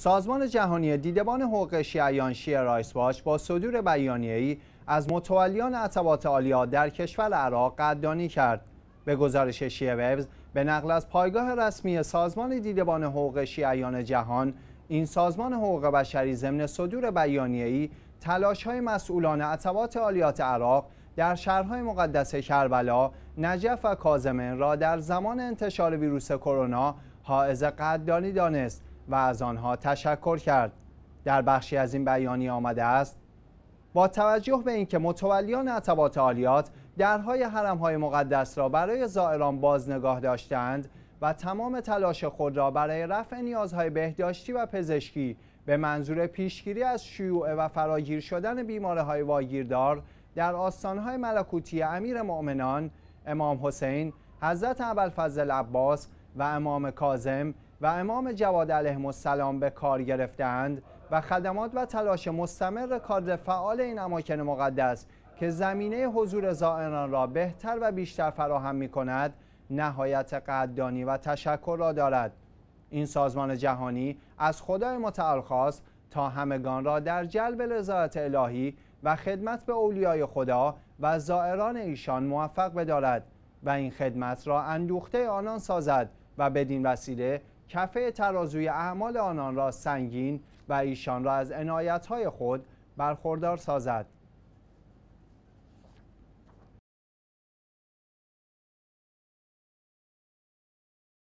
سازمان جهانی دیدبان حقوق شیعیان شیعه رایس با صدور ای از متولیان عطبات عالیا در کشور عراق قدردانی کرد به گزارش شیعه ویوز به نقل از پایگاه رسمی سازمان دیدبان حقوق شیعیان جهان این سازمان حقوق بشری ضمن صدور بیانیه‌ای تلاش‌های مسئولان عطبات عالیات عراق در شهرهای مقدس کربلا، نجف و کازمن را در زمان انتشار ویروس کرونا حائز قدردانی دانست و از آنها تشکر کرد در بخشی از این بیانیه آمده است با توجه به اینکه متولیان عطبات عالیات درهای حرمهای مقدس را برای زائران باز نگاه داشتند و تمام تلاش خود را برای رفع نیازهای بهداشتی و پزشکی به منظور پیشگیری از شیوع و فراگیر شدن بیماره های واگیردار در آستانهای ملکوتی امیر مؤمنان امام حسین حضرت عبالفضل عباس و امام کازم و امام جواد علیه السلام به کار گرفتند و خدمات و تلاش مستمر کارد فعال این اماکن مقدس که زمینه حضور زائران را بهتر و بیشتر فراهم می کند نهایت قدردانی و تشکر را دارد این سازمان جهانی از خدای متعال خواست تا همگان را در جلب رضایت الهی و خدمت به اولیای خدا و زائران ایشان موفق بدارد و این خدمت را اندوخته آنان سازد و بدین وسیله کفه ترازوی اعمال آنان را سنگین و ایشان را از عنایت‌های خود برخوردار سازد